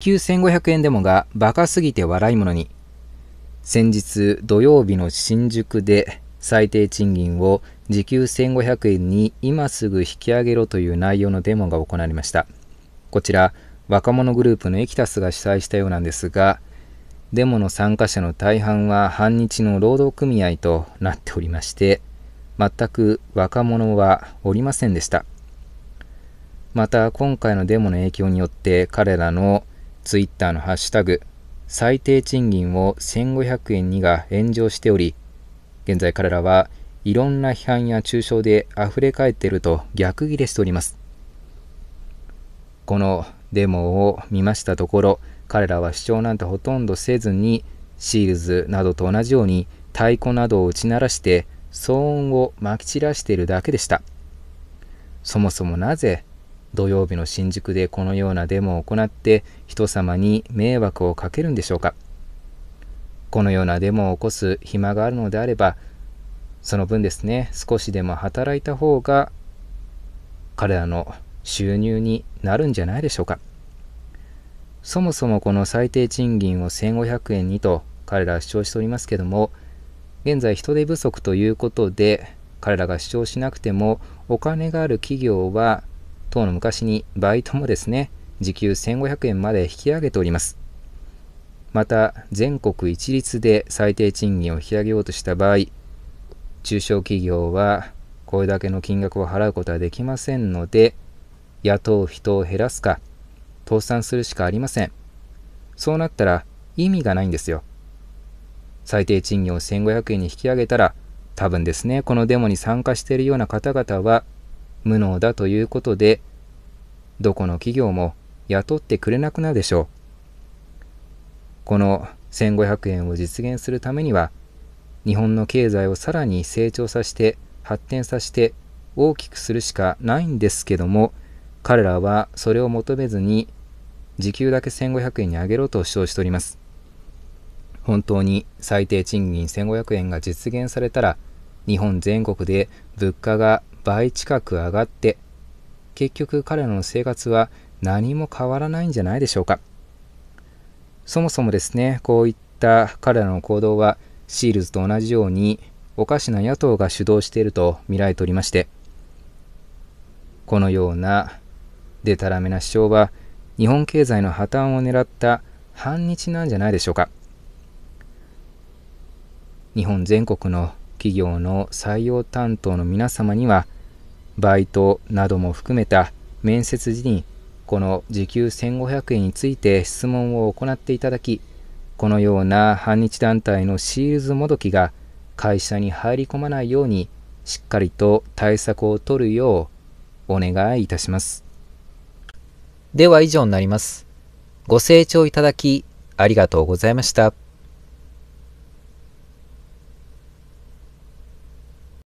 給1500円デモがバカすぎて笑いものに先日土曜日の新宿で最低賃金を時給1500円に今すぐ引き上げろという内容のデモが行われましたこちら若者グループのエキタスが主催したようなんですがデモの参加者の大半は反日の労働組合となっておりまして全く若者はおりませんでしたまた今回のデモの影響によって彼らのツイッターのハッシュタグ、最低賃金を1500円にが炎上しており、現在彼らはいろんな批判や抽象で溢れ返っていると逆ギレしております。このデモを見ましたところ、彼らは主張なんてほとんどせずに、シールズなどと同じように太鼓などを打ち鳴らして騒音をまき散らしているだけでした。そもそもなぜ土曜日の新宿でこのようなデモを行って人様に迷惑をかけるんでしょうかこのようなデモを起こす暇があるのであればその分ですね少しでも働いた方が彼らの収入になるんじゃないでしょうかそもそもこの最低賃金を1500円にと彼らは主張しておりますけども現在人手不足ということで彼らが主張しなくてもお金がある企業は当の昔にバイトもですね、時給1500円まで引き上げております。また、全国一律で最低賃金を引き上げようとした場合、中小企業はこれだけの金額を払うことはできませんので、雇う人を減らすか、倒産するしかありません。そうなったら意味がないんですよ。最低賃金を1500円に引き上げたら、多分ですね、このデモに参加しているような方々は、無能だということで、どこの企業も雇ってくれなくなるでしょう。この1500円を実現するためには、日本の経済をさらに成長させて、発展させて、大きくするしかないんですけども、彼らはそれを求めずに、時給だけ1500円に上げろと主張しております。本当に最低賃金1500円が実現されたら、日本全国で物価が倍近く上がって結局彼らの生活は何も変わらないんじゃないでしょうかそもそもですねこういった彼らの行動はシールズと同じようにおかしな野党が主導していると見られておりましてこのようなでたらめな主張は日本経済の破綻を狙った反日なんじゃないでしょうか日本全国の企業の採用担当の皆様にはバイトなども含めた面接時にこの時給1500円について質問を行っていただきこのような反日団体のシールズもどきが会社に入り込まないようにしっかりと対策を取るようお願いいたしますでは以上になりますご清聴いただきありがとうございました。